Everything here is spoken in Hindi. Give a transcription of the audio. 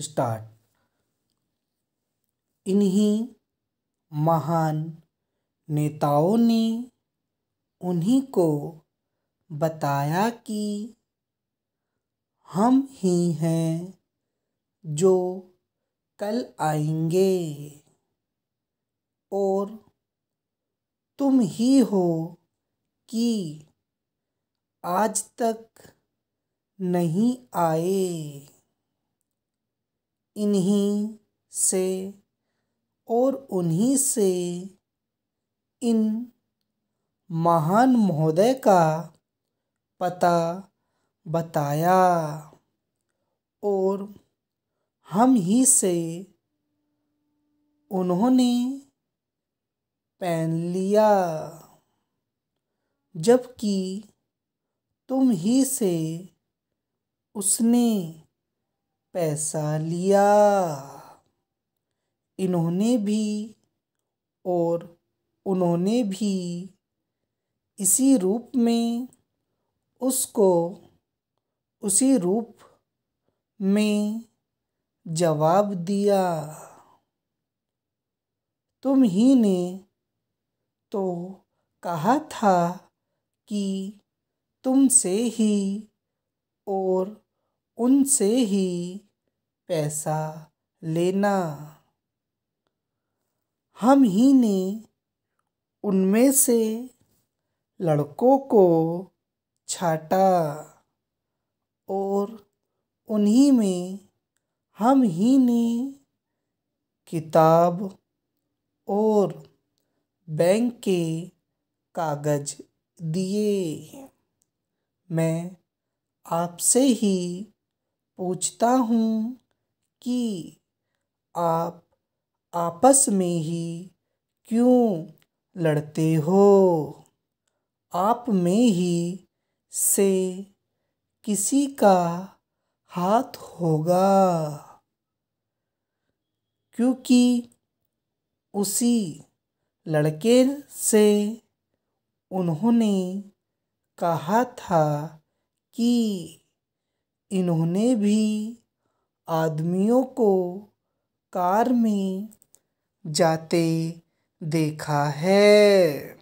स्टार्ट इन्हीं महान नेताओं ने उन्हीं को बताया कि हम ही हैं जो कल आएंगे और तुम ही हो कि आज तक नहीं आए इन्हीं से और उन्हीं से इन महान महोदय का पता बताया और हम ही से उन्होंने पहन लिया जबकि तुम ही से उसने पैसा लिया इन्होंने भी और उन्होंने भी इसी रूप में उसको उसी रूप में जवाब दिया तुम ही ने तो कहा था कि तुमसे ही और उनसे ही पैसा लेना हम ही ने उनमें से लड़कों को छाटा और उन्हीं में हम ही ने किताब और बैंक के कागज़ दिए मैं आपसे ही पूछता हूँ कि आप आपस में ही क्यों लड़ते हो आप में ही से किसी का हाथ होगा क्योंकि उसी लड़के से उन्होंने कहा था कि इन्होंने भी आदमियों को कार में जाते देखा है